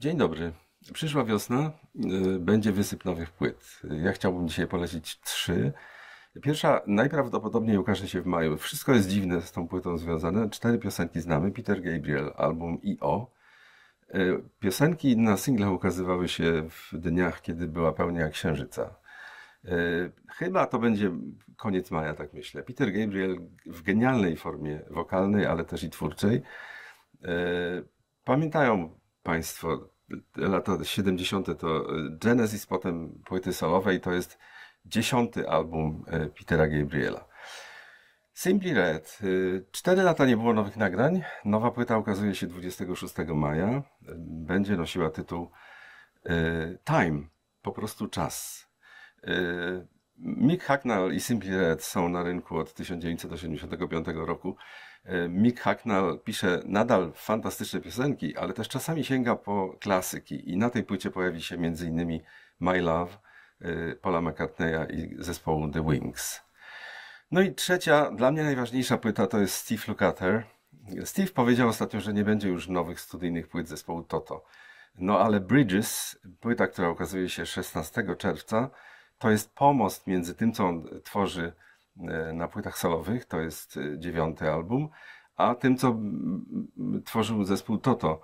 Dzień dobry. Przyszła wiosna, y, będzie wysyp nowych płyt. Ja chciałbym dzisiaj polecić trzy. Pierwsza najprawdopodobniej ukaże się w maju. Wszystko jest dziwne z tą płytą związane. Cztery piosenki znamy. Peter Gabriel, album I.O. Y, piosenki na singlach ukazywały się w dniach, kiedy była pełnia księżyca. Y, chyba to będzie koniec maja, tak myślę. Peter Gabriel w genialnej formie wokalnej, ale też i twórczej. Pamiętają Państwo, lata 70. to y, Genesis, potem płyty solowe i to jest dziesiąty album y, Petera Gabriela. Simply Red. Y, cztery lata nie było nowych nagrań. Nowa płyta ukazuje się 26 maja. Będzie nosiła tytuł Time, po prostu czas. Mick Hacknall i Simply Red są na rynku od 1985 roku. E, Mick Hacknall pisze nadal fantastyczne piosenki, ale też czasami sięga po klasyki i na tej płycie pojawi się m.in. My Love e, Paula McCartneya i zespołu The Wings. No i trzecia, dla mnie najważniejsza płyta to jest Steve Lukather. Steve powiedział ostatnio, że nie będzie już nowych studyjnych płyt zespołu Toto. No ale Bridges, płyta, która okazuje się 16 czerwca, to jest pomost między tym, co on e, tworzy e, na płytach solowych, to jest e, dziewiąty album, a tym, co tworzył zespół Toto.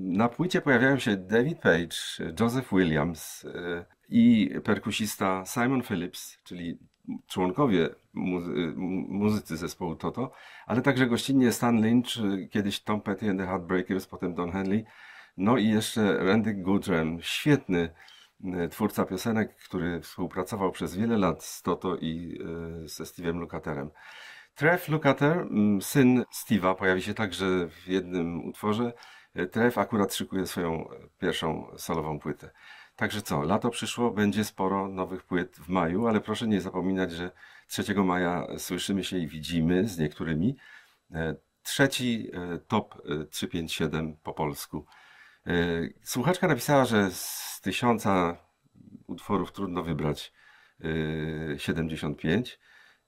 Na płycie pojawiają się David Page, Joseph Williams i perkusista Simon Phillips, czyli członkowie muzy muzycy zespołu Toto, ale także gościnnie Stan Lynch, kiedyś Tom Petty and the Heartbreakers, potem Don Henley, no i jeszcze Randy Goodrem, świetny Y, twórca piosenek, który współpracował przez wiele lat z Toto i y, ze Steve'em Lukaterem. Trev Lukater, mm, syn Steve'a, pojawi się także w jednym utworze. Y, Trev akurat szykuje swoją pierwszą solową płytę. Także co, lato przyszło, będzie sporo nowych płyt w maju, ale proszę nie zapominać, że 3 maja słyszymy się i widzimy z niektórymi. Trzeci top 357 po polsku. E, słuchaczka napisała, że z tysiąca utworów trudno wybrać 75.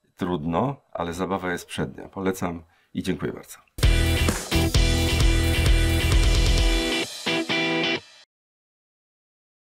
E, trudno, ale zabawa jest przednia. Polecam i dziękuję bardzo.